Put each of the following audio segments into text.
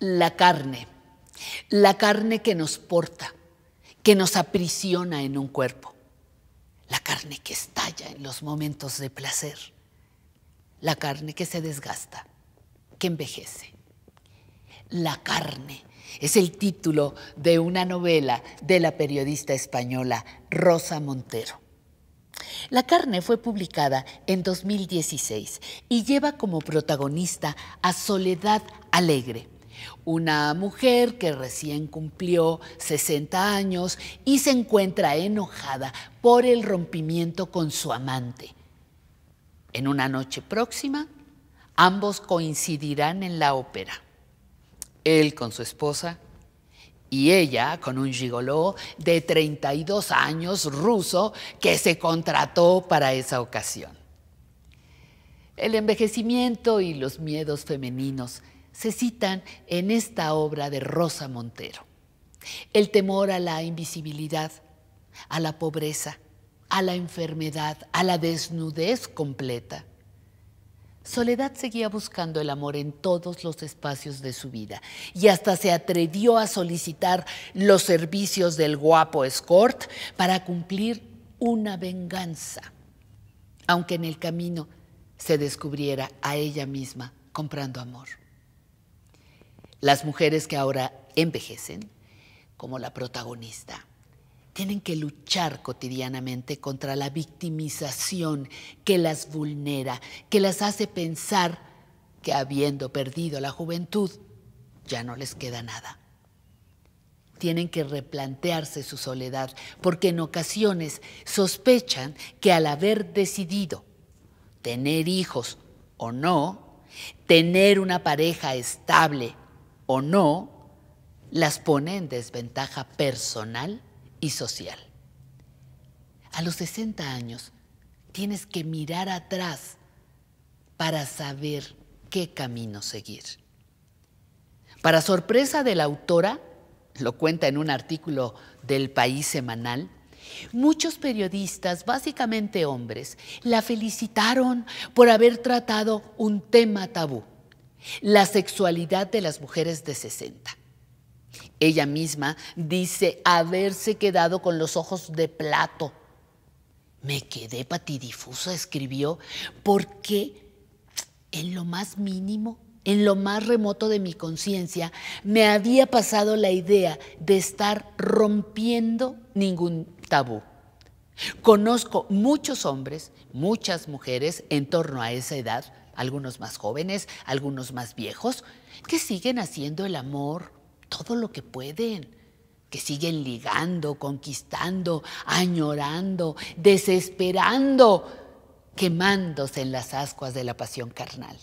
la carne, la carne que nos porta, que nos aprisiona en un cuerpo, la carne que estalla en los momentos de placer, la carne que se desgasta, que envejece. La carne es el título de una novela de la periodista española Rosa Montero. La carne fue publicada en 2016 y lleva como protagonista a Soledad Alegre, una mujer que recién cumplió 60 años y se encuentra enojada por el rompimiento con su amante. En una noche próxima, ambos coincidirán en la ópera. Él con su esposa y ella con un gigoló de 32 años ruso que se contrató para esa ocasión. El envejecimiento y los miedos femeninos se citan en esta obra de Rosa Montero. El temor a la invisibilidad, a la pobreza, a la enfermedad, a la desnudez completa. Soledad seguía buscando el amor en todos los espacios de su vida y hasta se atrevió a solicitar los servicios del guapo escort para cumplir una venganza, aunque en el camino se descubriera a ella misma comprando amor. Las mujeres que ahora envejecen, como la protagonista, tienen que luchar cotidianamente contra la victimización que las vulnera, que las hace pensar que habiendo perdido la juventud, ya no les queda nada. Tienen que replantearse su soledad, porque en ocasiones sospechan que al haber decidido tener hijos o no, tener una pareja estable o no, las pone en desventaja personal y social. A los 60 años tienes que mirar atrás para saber qué camino seguir. Para sorpresa de la autora, lo cuenta en un artículo del País Semanal, muchos periodistas, básicamente hombres, la felicitaron por haber tratado un tema tabú la sexualidad de las mujeres de 60. Ella misma dice haberse quedado con los ojos de plato. Me quedé patidifusa, escribió, porque en lo más mínimo, en lo más remoto de mi conciencia, me había pasado la idea de estar rompiendo ningún tabú. Conozco muchos hombres, muchas mujeres en torno a esa edad, algunos más jóvenes, algunos más viejos, que siguen haciendo el amor todo lo que pueden, que siguen ligando, conquistando, añorando, desesperando, quemándose en las ascuas de la pasión carnal.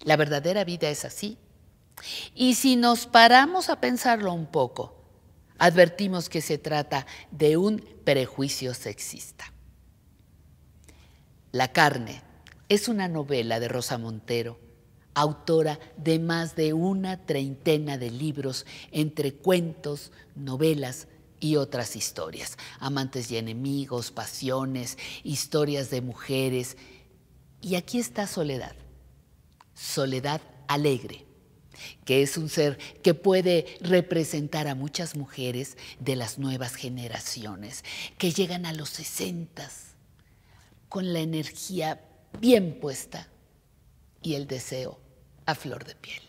La verdadera vida es así. Y si nos paramos a pensarlo un poco, advertimos que se trata de un prejuicio sexista. La carne es una novela de Rosa Montero, autora de más de una treintena de libros entre cuentos, novelas y otras historias, amantes y enemigos, pasiones, historias de mujeres. Y aquí está Soledad, Soledad alegre, que es un ser que puede representar a muchas mujeres de las nuevas generaciones, que llegan a los sesentas con la energía bien puesta y el deseo a flor de piel.